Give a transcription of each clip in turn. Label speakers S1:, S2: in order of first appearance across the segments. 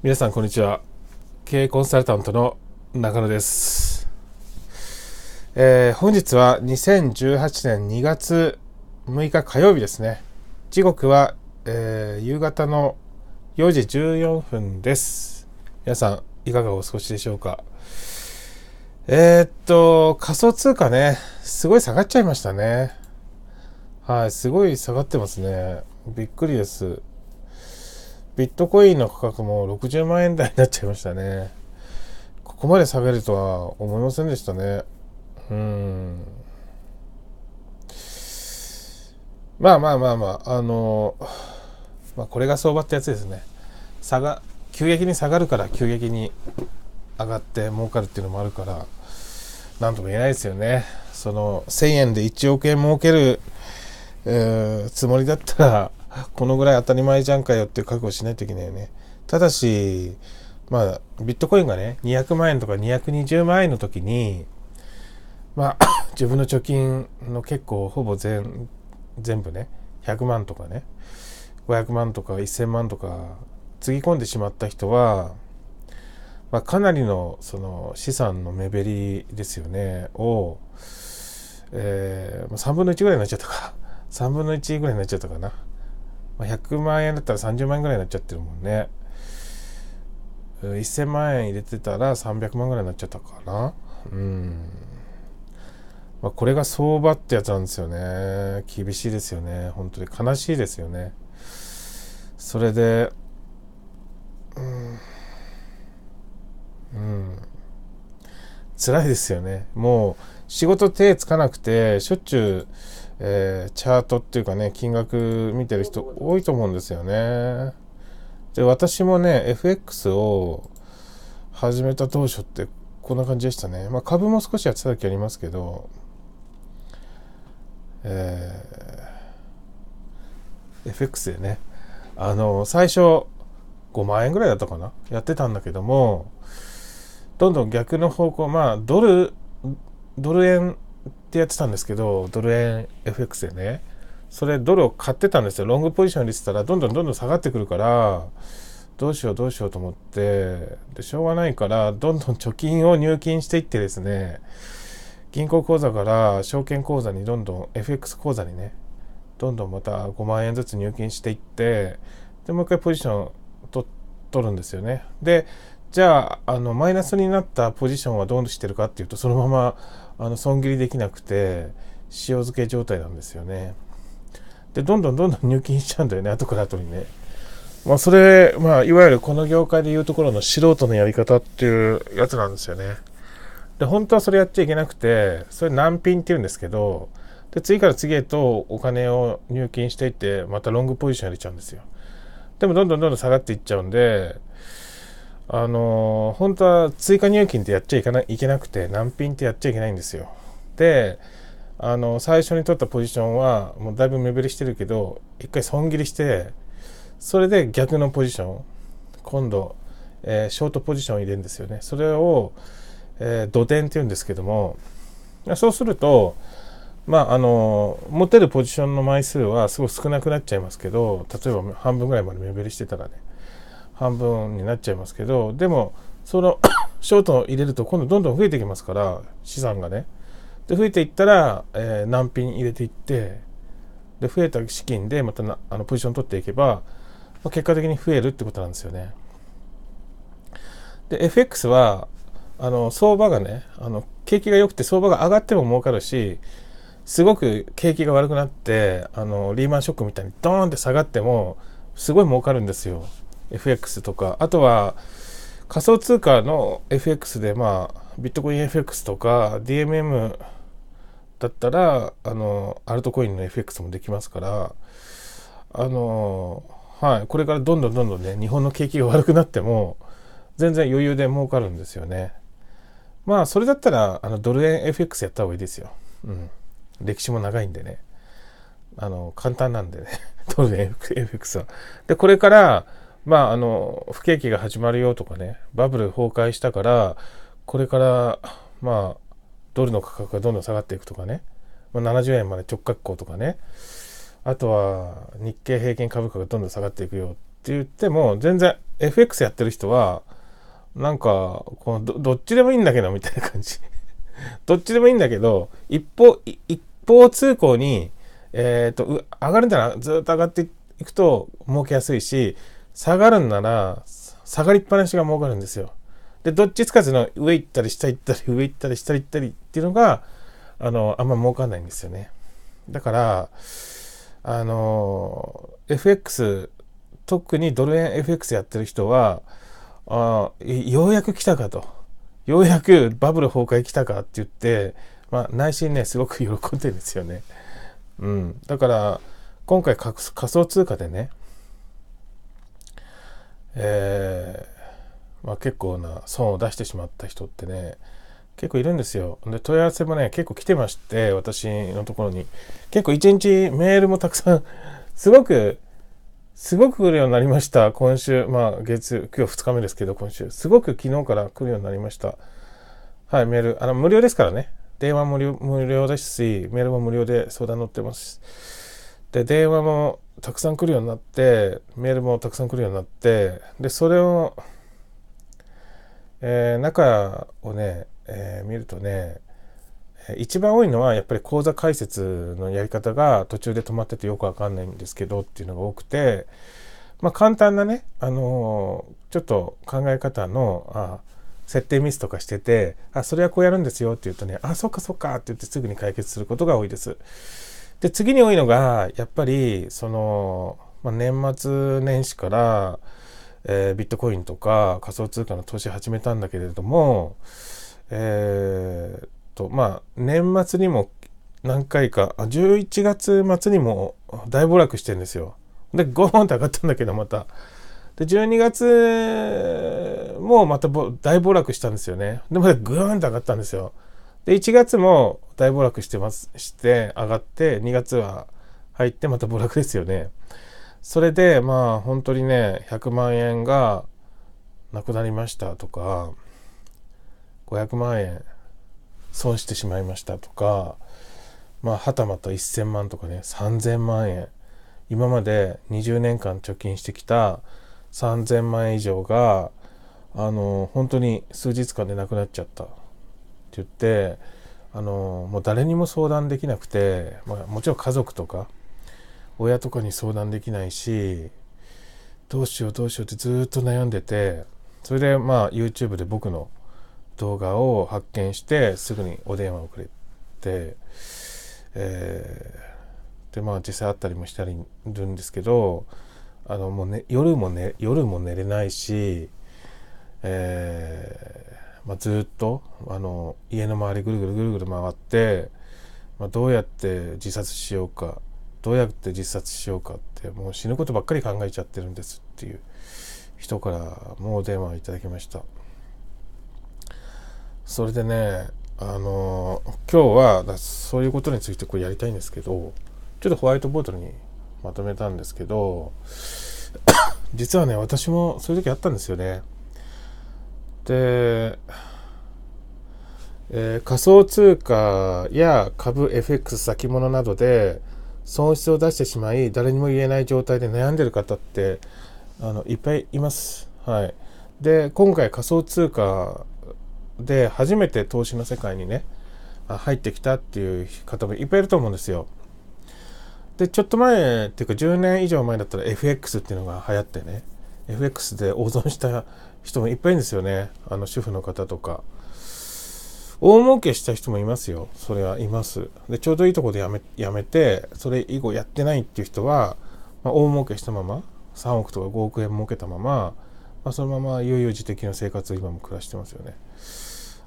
S1: 皆さんこんにちは経営コンサルタントの中野です、えー、本日は2018年2月6日火曜日ですね時刻は、えー、夕方の4時14分です皆さんいかがお過ごしでしょうかえー、っと仮想通貨ねすごい下がっちゃいましたねはいすごい下がってますねびっくりですビットコインの価格も60万円台になっちゃいましたね。ここまで下げるとは思いませんでしたね。うん。まあまあまあまあ、あの、まあ、これが相場ってやつですね。下が、急激に下がるから急激に上がって儲かるっていうのもあるから、なんとも言えないですよね。その、1000円で1億円儲ける、えー、つもりだったら、このぐらい当たり前じゃんかよっていう覚悟しないといけないよね。ただし、まあ、ビットコインがね、200万円とか220万円の時に、まあ、自分の貯金の結構ほぼ全、全部ね、100万とかね、500万とか1000万とか、つぎ込んでしまった人は、まあ、かなりのその資産の目減りですよね、を、えー、3分の1ぐらいになっちゃったか。3分の1ぐらいになっちゃったかな。まあ、100万円だったら30万円ぐらいになっちゃってるもんね。1000万円入れてたら300万ぐらいになっちゃったかな。うん。まあ、これが相場ってやつなんですよね。厳しいですよね。本当に悲しいですよね。それで、うん。うん。辛いですよね。もう仕事手つかなくて、しょっちゅうえー、チャートっていうかね、金額見てる人多いと思うんですよね。で、私もね、FX を始めた当初ってこんな感じでしたね。まあ、株も少しやってた時ありますけど、えー、FX でね、あの、最初5万円ぐらいだったかなやってたんだけども、どんどん逆の方向、まあ、ドル、ドル円ってやってたんですけど、ドル円 FX でね、それドルを買ってたんですよ。ロングポジションにしてたら、どんどんどんどん下がってくるから、どうしようどうしようと思って、で、しょうがないから、どんどん貯金を入金していってですね、銀行口座から証券口座にどんどん FX 口座にね、どんどんまた5万円ずつ入金していって、で、もう一回ポジション取るんですよね。で、じゃああのマイナスになったポジションはどうしてるかっていうとそのままあの損切りできなくて塩漬け状態なんですよね。でどんどんどんどん入金しちゃうんだよね後から後にね。まあ、それ、まあ、いわゆるこの業界でいうところの素人のやり方っていうやつなんですよね。で本当はそれやっちゃいけなくてそれ難品っていうんですけどで次から次へとお金を入金していってまたロングポジション入れちゃうんですよ。でもどんどんどんどん下がっていっちゃうんであのー、本当は追加入金ってやっちゃいけないいけなくて、難品ってやっちゃいけないんですよ。で、あの、最初に取ったポジションは、もうだいぶ目減りしてるけど、一回損切りして、それで逆のポジション、今度、えー、ショートポジション入れるんですよね。それを、えー、土点って言うんですけども、そうすると、まあ、あの、持てるポジションの枚数はすごい少なくなっちゃいますけど、例えば半分ぐらいまで目減りしてたらね。半分になっちゃいますけどでもその ショートを入れると今度どんどん増えてきますから資産がね。で増えていったら、えー、難品入れていってで増えた資金でまたなあのポジション取っていけば、まあ、結果的に増えるってことなんですよね。で FX はあの相場がねあの景気が良くて相場が上がっても儲かるしすごく景気が悪くなってあのリーマンショックみたいにドーンって下がってもすごい儲かるんですよ。FX とか、あとは仮想通貨の FX で、まあ、ビットコイン FX とか DMM だったら、あの、アルトコインの FX もできますから、あの、はい、これからどんどんどんどんね、日本の景気が悪くなっても、全然余裕で儲かるんですよね。まあ、それだったら、あの、ドル円 FX やった方がいいですよ。うん。歴史も長いんでね。あの、簡単なんでね。ドル円 FX は。で、これから、まああの不景気が始まるよとかねバブル崩壊したからこれからまあドルの価格がどんどん下がっていくとかね、まあ、70円まで直角行とかねあとは日経平均株価がどんどん下がっていくよって言っても全然 FX やってる人はなんかこのどっちでもいいんだけどみたいな感じ どっちでもいいんだけど一方一方通行にえっ、ー、と上がるんだなずっと上がっていくと儲けやすいし下がるんなら、下がりっぱなしが儲かるんですよ。で、どっちつかずの上行ったり下行ったり上行ったり下行ったりっていうのが、あの、あんま儲かんないんですよね。だから、あの、FX、特にドル円 FX やってる人は、あようやく来たかと。ようやくバブル崩壊来たかって言って、まあ、内心ね、すごく喜んでるんですよね。うん。だから、今回仮想通貨でね、えー、まあ、結構な損を出してしまった人ってね結構いるんですよで問い合わせもね結構来てまして私のところに結構一日メールもたくさんすごくすごく来るようになりました今週まあ月今日2日目ですけど今週すごく昨日から来るようになりましたはいメールあの無料ですからね電話無料無料ですしメールも無料で相談乗ってますで電話もたくさん来るようになってメールもたくさん来るようになってでそれを、えー、中をね、えー、見るとね一番多いのはやっぱり講座解説のやり方が途中で止まっててよくわかんないんですけどっていうのが多くてまあ簡単なねあのー、ちょっと考え方のあ設定ミスとかしててあそれはこうやるんですよって言うとねあそっかそっかって言ってすぐに解決することが多いです。で、次に多いのが、やっぱり、その、まあ、年末年始から、えー、ビットコインとか仮想通貨の投資始めたんだけれども、えー、と、まあ、年末にも何回か、あ11月末にも大暴落してんですよ。で、ゴーンと上がったんだけど、また。で、12月もまた大暴落したんですよね。で、またグーンと上がったんですよ。で、1月も大暴落してます、して上がって、2月は入ってまた暴落ですよね。それで、まあ本当にね、100万円がなくなりましたとか、500万円損してしまいましたとか、まあはたまた1000万とかね、3000万円。今まで20年間貯金してきた3000万円以上が、あの、本当に数日間でなくなっちゃったって言って、あのもう誰にも相談できなくて、まあ、もちろん家族とか親とかに相談できないしどうしようどうしようってずっと悩んでてそれでまあ YouTube で僕の動画を発見してすぐにお電話をくれて、えー、でまあ実際会ったりもしたりるんですけどあのもう、ね、夜も、ね、夜も寝れないし、えまあ、ずっとあの家の周りぐるぐるぐるぐる回って、まあ、どうやって自殺しようかどうやって自殺しようかってもう死ぬことばっかり考えちゃってるんですっていう人からもう電話いただきましたそれでねあの今日はそういうことについてこれやりたいんですけどちょっとホワイトボードにまとめたんですけど 実はね私もそういう時あったんですよねで、えー、仮想通貨や株 FX 先物などで損失を出してしまい誰にも言えない状態で悩んでる方ってあのいっぱいいます。はい、で今回仮想通貨で初めて投資の世界にね入ってきたっていう方もいっぱいいると思うんですよ。でちょっと前っていうか10年以上前だったら FX っていうのが流行ってね FX で大損した人もいっぱいいるんですよね。あの、主婦の方とか。大儲けした人もいますよ。それはいます。で、ちょうどいいとこでやめ、やめて、それ以後やってないっていう人は、まあ、大儲けしたまま、3億とか5億円儲けたまま、まあ、そのまま悠々自適の生活を今も暮らしてますよね。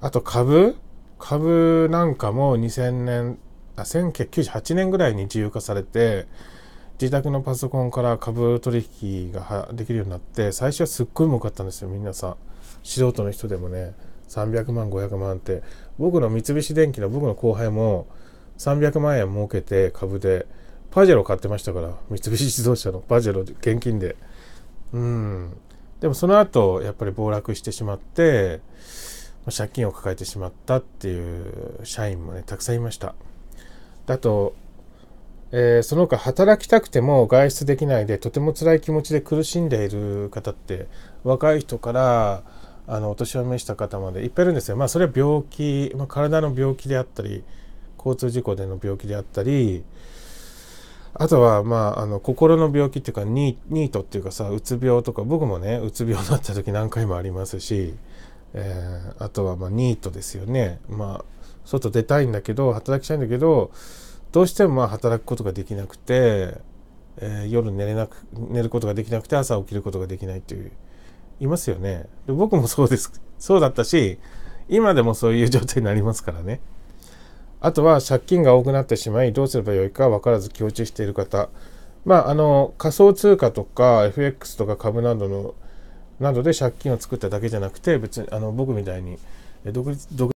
S1: あと株株なんかも2000年、あ、1998年ぐらいに自由化されて、自宅のパソコンから株取引ができるようになって最初はすっごい儲かったんですよ皆さん素人の人でもね300万500万って僕の三菱電機の僕の後輩も300万円儲けて株でパジェロ買ってましたから三菱自動車のパジェロ現金でうんでもその後やっぱり暴落してしまって借金を抱えてしまったっていう社員もねたくさんいましただとえー、その他働きたくても外出できないでとても辛い気持ちで苦しんでいる方って若い人からあのお年を召した方までいっぱいいるんですよ。まあそれは病気、まあ、体の病気であったり交通事故での病気であったりあとはまああの心の病気っていうかニートっていうかさうつ病とか僕もねうつ病になった時何回もありますし、えー、あとはまニートですよね。まあ外出たいんだけど働きたいんだけどどうしてもまあ働くことができなくて、えー、夜寝れなく寝ることができなくて朝起きることができないといういますよねで僕もそうですそうだったし今でもそういう状態になりますからねあとは借金が多くなってしまいどうすればよいか分からず強調している方まああの仮想通貨とか FX とか株などのなどで借金を作っただけじゃなくて別にあの僕みたいに独立独立